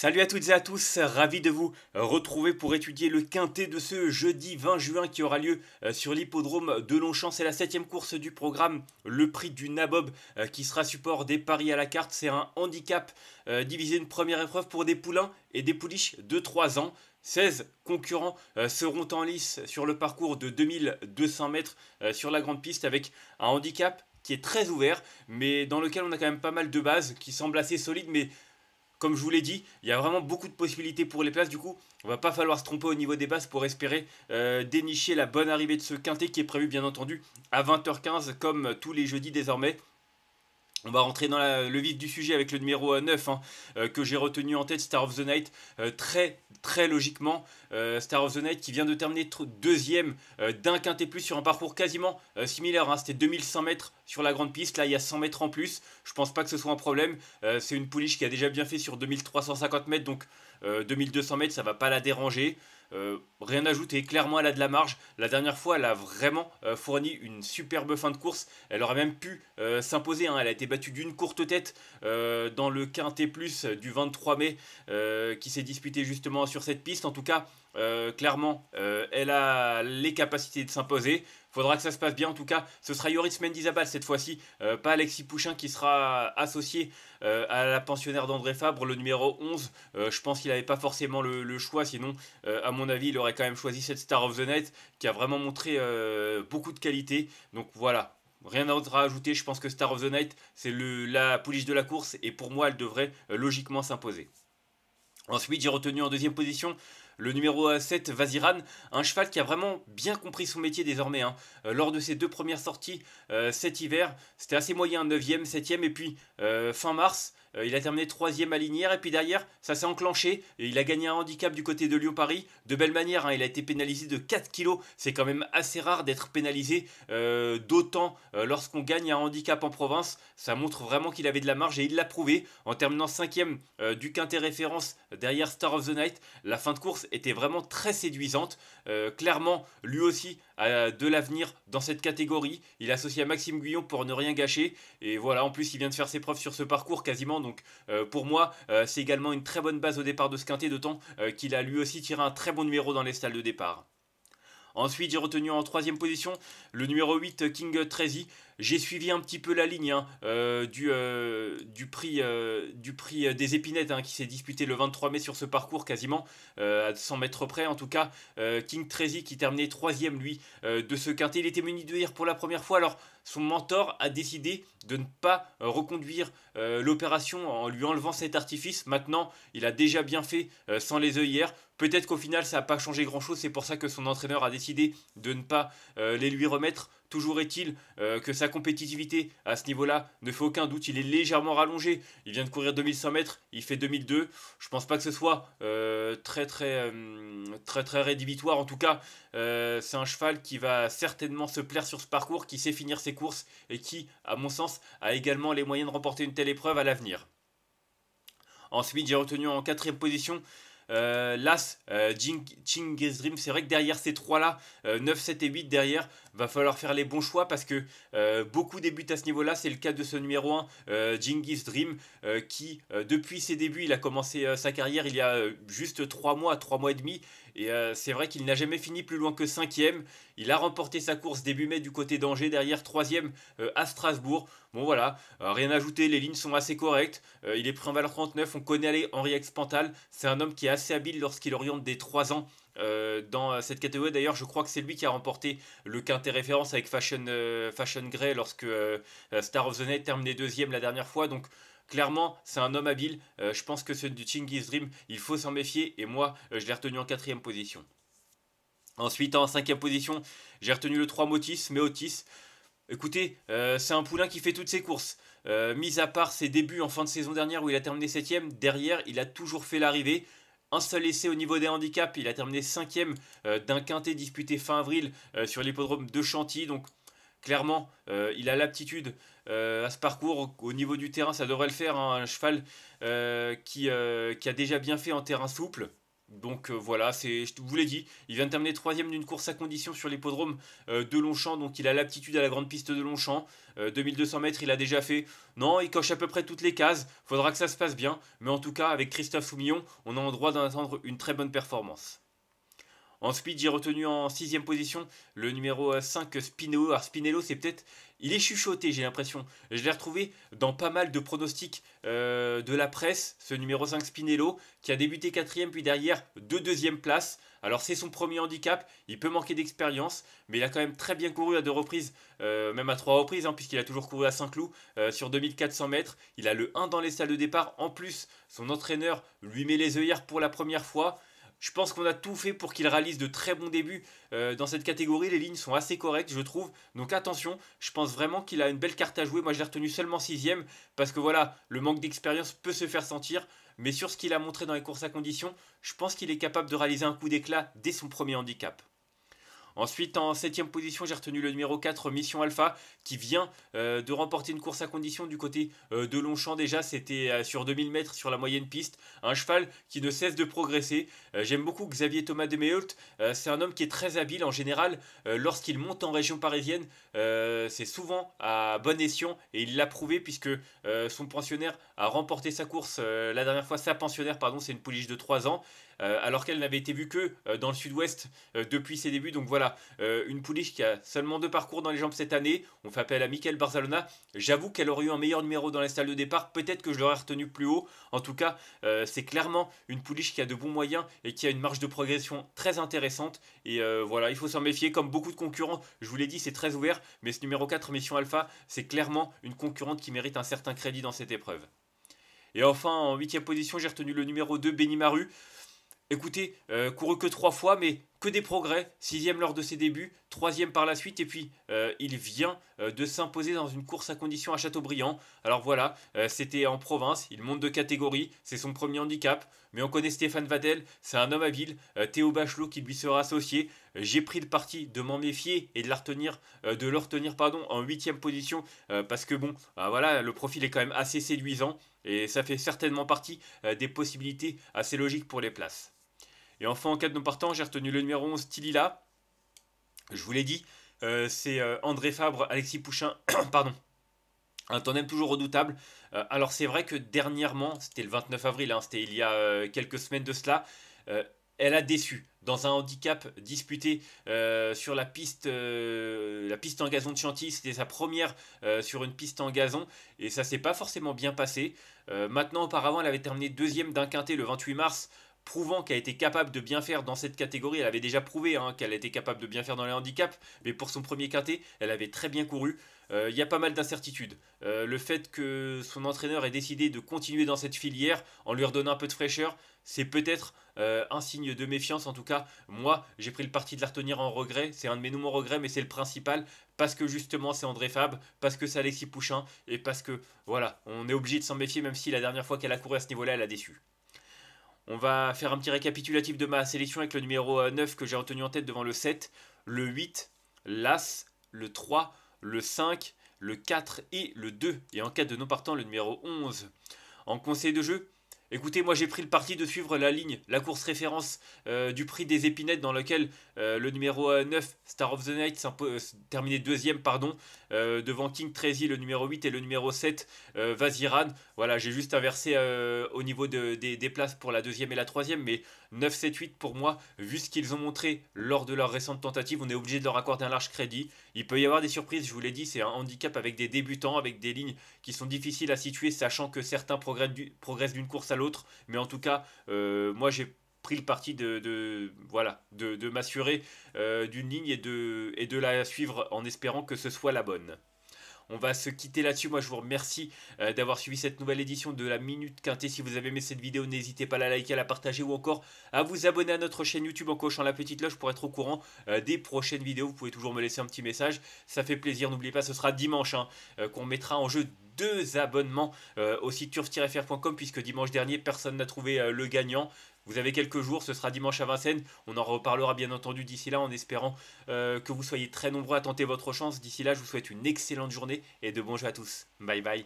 Salut à toutes et à tous, ravi de vous retrouver pour étudier le quintet de ce jeudi 20 juin qui aura lieu euh, sur l'hippodrome de Longchamp. C'est la septième course du programme, le prix du Nabob euh, qui sera support des paris à la carte. C'est un handicap euh, divisé une première épreuve pour des poulains et des pouliches de 3 ans. 16 concurrents seront en lice sur le parcours de 2200 mètres sur la grande piste avec un handicap qui est très ouvert, mais dans lequel on a quand même pas mal de bases qui semblent assez solides, mais comme je vous l'ai dit, il y a vraiment beaucoup de possibilités pour les places. Du coup, on va pas falloir se tromper au niveau des bases pour espérer euh, dénicher la bonne arrivée de ce quintet qui est prévu bien entendu à 20h15 comme tous les jeudis désormais. On va rentrer dans le vif du sujet avec le numéro 9 euh, hein, euh, que j'ai retenu en tête, Star of the Night, euh, très très logiquement. Star of the Night qui vient de terminer deuxième d'un quintet plus sur un parcours quasiment similaire. Hein. C'était 2100 mètres sur la grande piste, là il y a 100 mètres en plus. Je pense pas que ce soit un problème. C'est une pouliche qui a déjà bien fait sur 2350 mètres, donc 2200 mètres ça va pas la déranger. Euh, rien à ajouter, clairement elle a de la marge. La dernière fois, elle a vraiment euh, fourni une superbe fin de course. Elle aurait même pu euh, s'imposer. Hein. Elle a été battue d'une courte tête dans le Quintet Plus du 23 mai qui s'est disputé justement sur cette piste. En tout cas, euh, clairement, euh, elle a les capacités de s'imposer. Faudra que ça se passe bien. En tout cas, ce sera Yoris Mendizabal cette fois-ci, euh, pas Alexis Pouchin qui sera associé à la pensionnaire d'André Fabre, le numéro 11. je pense qu'il n'avait pas forcément le, choix, sinon, à mon avis, il aurait quand même choisi cette Star of the Night qui a vraiment montré beaucoup de qualité. Donc voilà, Rien d'autre à ajouter, je pense que Star of the Night, c'est la police de la course et pour moi, elle devrait logiquement s'imposer. Ensuite, j'ai retenu en deuxième position le numéro 7 Vaziran, un cheval qui a vraiment bien compris son métier désormais. Hein. Euh, lors de ses deux premières sorties euh, cet hiver, c'était assez moyen, 9 e 7ème, et puis euh, fin mars, euh, il a terminé troisième à Linière et puis derrière, ça s'est enclenché. Et il a gagné un handicap du côté de Lyon-Paris. De belle manière, hein. il a été pénalisé de 4 kilos. C'est quand même assez rare d'être pénalisé euh, d'autant euh, lorsqu'on gagne un handicap en province. Ça montre vraiment qu'il avait de la marge et il l'a prouvé en terminant cinquième du quintet référence derrière Star of the Night. La fin de course était vraiment très séduisante. clairement, lui aussi de l'avenir dans cette catégorie. Il associe à Maxime Guyon pour ne rien gâcher. Et voilà, en plus, il vient de faire ses preuves sur ce parcours quasiment. Donc euh, pour moi, euh, c'est également une très bonne base au départ de ce quintet, de euh, temps qu'il a lui aussi tiré un très bon numéro dans les salles de départ. Ensuite, j'ai retenu en troisième position le numéro 8 King Trezy, J'ai suivi un petit peu la ligne hein, euh, du, euh, du, prix, euh, du prix des épinettes hein, qui s'est disputé le 23 mai sur ce parcours quasiment à 100 mètres près. En tout cas, King Trezy qui terminait troisième lui de ce quintet. Il était muni de hier pour la première fois. Alors son mentor a décidé de ne pas euh, reconduire euh, l'opération en lui enlevant cet artifice. Maintenant, il a déjà bien fait euh, sans les œillères. Peut-être qu'au final, ça n'a pas changé grand-chose. C'est pour ça que son entraîneur a décidé de ne pas les lui remettre. Toujours est-il euh, que sa compétitivité à ce niveau-là ne fait aucun doute. Il est légèrement rallongé. Il vient de courir 2100 mètres, il fait 2002. Je ne pense pas que ce soit euh, très, très, euh, très, très rédhibitoire. En tout cas, c'est un cheval qui va certainement se plaire sur ce parcours, qui sait finir ses courses et qui, à mon sens, a également les moyens de remporter une telle épreuve à l'avenir. Ensuite, j'ai retenu en quatrième position euh, Las, euh, Dream. C'est vrai que derrière ces trois-là, 9, euh, 7 et 8 derrière, va falloir faire les bons choix parce que euh, beaucoup débutent à ce niveau-là. C'est le cas de ce numéro 1, Genghis Dream, qui euh, depuis ses débuts, il a commencé sa carrière il y a juste 3 mois, 3 mois et demi. Et euh, c'est vrai qu'il n'a jamais fini plus loin que 5ème. Il a remporté sa course début mai du côté d'Angers, derrière 3ème euh, à Strasbourg. Bon voilà, euh, rien à ajouter, les lignes sont assez correctes. il est pris en valeur 39, on connaît Henri Expantal. C'est un homme qui est assez habile lorsqu'il oriente des 3 ans euh, dans cette catégorie d'ailleurs je crois que c'est lui qui a remporté le quintet référence avec Fashion, gray euh, Fashion Grey lorsque euh, Star of the Night terminait deuxième la dernière fois donc Clairement, c'est un homme habile. je pense que c'est du Chinggis Dream, il faut s'en méfier. Et moi, je l'ai retenu en quatrième position. Ensuite, en cinquième position, j'ai retenu le 3 Motis, mais Otis. Écoutez, c'est un poulain qui fait toutes ses courses. mis à part ses débuts en fin de saison dernière où il a terminé septième, derrière, il a toujours fait l'arrivée un seul essai au niveau des handicaps. Il a terminé cinquième euh, d'un quintet disputé fin avril euh, sur l'hippodrome de Chantilly. Donc clairement, euh, il a l'aptitude à ce parcours. Au niveau du terrain, ça devrait le faire. Hein, un cheval qui, qui, a déjà bien fait en terrain souple. Donc euh, voilà, c'est, je vous l'ai dit, il vient de terminer troisième d'une course à condition sur l'hippodrome euh, de Longchamp, donc il a l'aptitude à la grande piste de Longchamp. 2200 euh, mètres, il a déjà fait. Non, il coche à peu près toutes les cases, faudra que ça se passe bien, mais en tout cas, avec Christophe Soumillon, on a le droit d'attendre une très bonne performance. Ensuite, j'ai retenu en sixième position le numéro 5 Spinello. Alors Spinello, c'est peut-être... Il est chuchoté, j'ai l'impression. Je l'ai retrouvé dans pas mal de pronostics euh, de la presse, ce numéro 5 Spinello, qui a débuté quatrième, puis derrière deux deuxièmes places. Alors c'est son premier handicap, il peut manquer d'expérience, mais il a quand même très bien couru à deux reprises, euh, même à trois reprises, hein, puisqu'il a toujours couru à Saint-Cloud euh, sur 2400 mètres. Il a le 1 dans les salles de départ. En plus, son entraîneur lui met les œillères pour la première fois. Je pense qu'on a tout fait pour qu'il réalise de très bons débuts euh, dans cette catégorie. Les lignes sont assez correctes, je trouve. Donc attention, je pense vraiment qu'il a une belle carte à jouer. Moi, je l'ai retenu seulement sixième parce que voilà, le manque d'expérience peut se faire sentir. Mais sur ce qu'il a montré dans les courses à conditions, je pense qu'il est capable de réaliser un coup d'éclat dès son premier handicap. Ensuite, en 7 position, j'ai retenu le numéro 4, Mission Alpha, qui vient euh, de remporter une course à condition du côté euh, de Longchamp. Déjà, c'était euh, sur 2000 mètres sur la moyenne piste. Un cheval qui ne cesse de progresser. J'aime beaucoup Xavier Thomas de Meult. c'est un homme qui est très habile en général. Lorsqu'il monte en région parisienne, c'est souvent à bon escient. Et il l'a prouvé puisque son pensionnaire a remporté sa course la dernière fois. Sa pensionnaire, pardon, c'est une pouliche de 3 ans. Euh, alors qu'elle n'avait été vue que euh, dans le sud-ouest euh, depuis ses débuts. Donc voilà, une pouliche qui a seulement deux parcours dans les jambes cette année. On fait appel à Mickaël Barzalona. J'avoue qu'elle aurait eu un meilleur numéro dans la salle de départ. Peut-être que je l'aurais retenu plus haut. En tout cas, c'est clairement une pouliche qui a de bons moyens et qui a une marge de progression très intéressante. Et voilà, il faut s'en méfier. Comme beaucoup de concurrents, je vous l'ai dit, c'est très ouvert. Mais ce numéro 4, Mission Alpha, c'est clairement une concurrente qui mérite un certain crédit dans cette épreuve. Et enfin, en huitième position, j'ai retenu le numéro 2, Benimaru écoutez, euh, couru que trois fois, mais que des progrès. Sixième lors de ses débuts, troisième par la suite, et puis euh, il vient euh, de s'imposer dans une course à condition à Châteaubriand. Alors voilà, c'était en province, il monte de catégorie, c'est son premier handicap. Mais on connaît Stéphane Vadel, c'est un homme habile, Théo Bachelot qui lui sera associé. J'ai pris le parti de m'en méfier et de, la de le retenir pardon, en huitième position, parce que bon, bah voilà, le profil est quand même assez séduisant, et ça fait certainement partie des possibilités assez logiques pour les places. Et enfin, en cas de non partant, j'ai retenu le numéro 11, Tilila. Je vous l'ai dit, euh, c'est euh, André Fabre, Alexis Pouchin, pardon. Un tandem toujours redoutable. Euh, alors c'est vrai que dernièrement, c'était le 29 avril, hein, c'était il y a quelques semaines de cela, elle a déçu dans un handicap disputé sur la piste, la piste en gazon de Chantilly. C'était sa première sur une piste en gazon et ça s'est pas forcément bien passé. maintenant, auparavant, elle avait terminé deuxième d'un quintet le 28 mars prouvant qu'elle était capable de bien faire dans cette catégorie. Elle avait déjà prouvé hein, qu'elle était capable de bien faire dans les handicaps, mais pour son premier quintet, elle avait très bien couru. Euh, il y a pas mal d'incertitudes. Euh, le fait que son entraîneur ait décidé de continuer dans cette filière en lui redonnant un peu de fraîcheur, c'est peut-être euh, un signe de méfiance. En tout cas, moi, j'ai pris le parti de la retenir en regret. C'est un de mes nouveaux regrets, mais c'est le principal parce que justement, c'est André Fab, parce que c'est Alexis Pouchin et parce que voilà, on est obligé de s'en méfier, même si la dernière fois qu'elle a couru à ce niveau-là, elle a déçu. On va faire un petit récapitulatif de ma sélection avec le numéro 9 euh, que j'ai retenu en tête devant le 7, le 8, l'As, le 3, le 5, le 4 et le 2. Et en cas de non partant, le numéro 11. En conseil de jeu, Écoutez, moi j'ai pris le parti de suivre la ligne, la course référence euh, du prix des épinettes dans lequel euh, le numéro 9, euh, Star of the Night, s'est terminé deuxième, pardon, devant King Trazy, le numéro 8 et le numéro 7, Vaziran. Voilà, j'ai juste inversé au niveau des, des places pour la deuxième et la troisième, mais 9-7-8 pour moi, vu ce qu'ils ont montré lors de leur récente tentative, on est obligé de leur accorder un large crédit. Il peut y avoir des surprises, je vous l'ai dit, c'est un handicap avec des débutants, avec des lignes qui sont difficiles à situer, sachant que certains progressent d'une course à l'autre. Mais en tout cas, euh, moi j'ai pris le parti de, voilà de, m'assurer euh, d'une ligne et et de la suivre en espérant que ce soit la bonne on va se quitter là-dessus. Moi, je vous remercie euh, d'avoir suivi cette nouvelle édition de la Minute Quintée. Si vous avez aimé cette vidéo, n'hésitez pas à la liker, à la partager ou encore à vous abonner à notre chaîne YouTube en cochant la petite loge pour être au courant euh, des prochaines vidéos. Vous pouvez toujours me laisser un petit message. Ça fait plaisir. N'oubliez pas, ce sera dimanche hein, euh, qu'on mettra en jeu deux abonnements au site turf-fr.com puisque dimanche dernier, personne n'a trouvé le gagnant. Vous avez quelques jours, ce sera dimanche à Vincennes. On en reparlera bien entendu d'ici là en espérant euh, que vous soyez très nombreux à tenter votre chance. D'ici là, je vous souhaite une excellente journée et de bons jeux à tous. Bye bye.